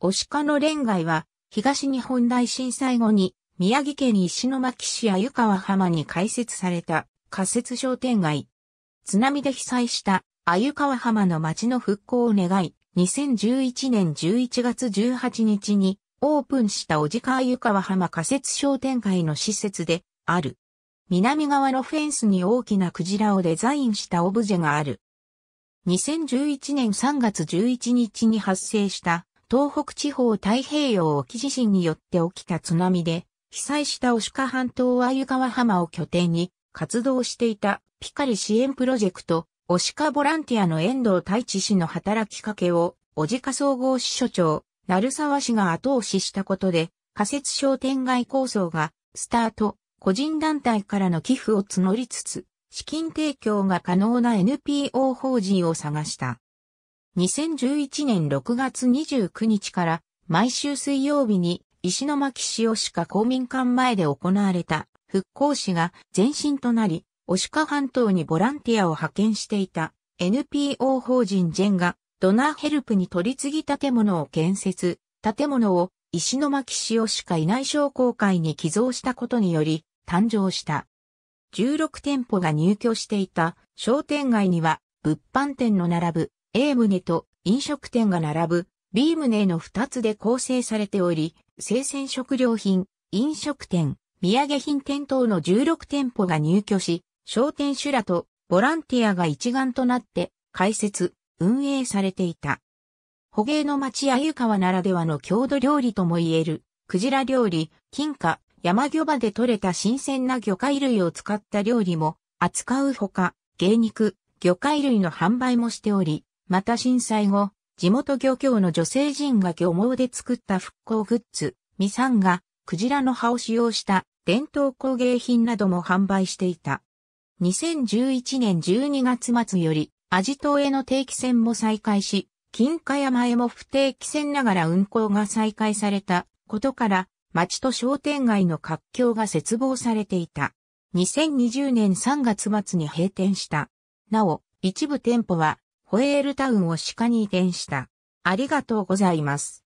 押鹿の連愛は、東日本大震災後に、宮城県石巻市鮎川浜に開設された仮設商店街。津波で被災した鮎川浜の町の復興を願い、2011年11月18日にオープンした小鹿鮎川浜仮設商店街の施設である。南側のフェンスに大きなクジラをデザインしたオブジェがある。2011年3月11日に発生した東北地方太平洋沖地震によって起きた津波で、被災したオシカ半島湯川浜を拠点に活動していたピカリ支援プロジェクト、オシカボランティアの遠藤太一氏の働きかけを、小鹿総合支所長、鳴沢氏が後押ししたことで、仮設商店街構想が、スタート、個人団体からの寄付を募りつつ、資金提供が可能な NPO 法人を探した。2011年6月29日から毎週水曜日に石巻市押鹿公民館前で行われた復興市が前身となり、押鹿半島にボランティアを派遣していた NPO 法人ジェンがドナーヘルプに取り次ぎ建物を建設、建物を石巻市押鹿な内商工会に寄贈したことにより誕生した。16店舗が入居していた商店街には物販店の並ぶ A 棟と飲食店が並ぶ B 棟の2つで構成されており、生鮮食料品、飲食店、土産品店等の16店舗が入居し、商店主らとボランティアが一丸となって開設、運営されていた。捕鯨の町鮎川ならではの郷土料理とも言える、クジラ料理、金貨、山魚場で採れた新鮮な魚介類を使った料理も扱うほか、芸肉、魚介類の販売もしており、また震災後、地元漁協の女性陣が漁網で作った復興グッズ、ミサンがクジラの葉を使用した伝統工芸品なども販売していた。2011年12月末より、アジ島への定期船も再開し、金華山へも不定期船ながら運航が再開されたことから、町と商店街の活況が絶望されていた。2020年3月末に閉店した。なお、一部店舗はホエールタウンを鹿に移転した。ありがとうございます。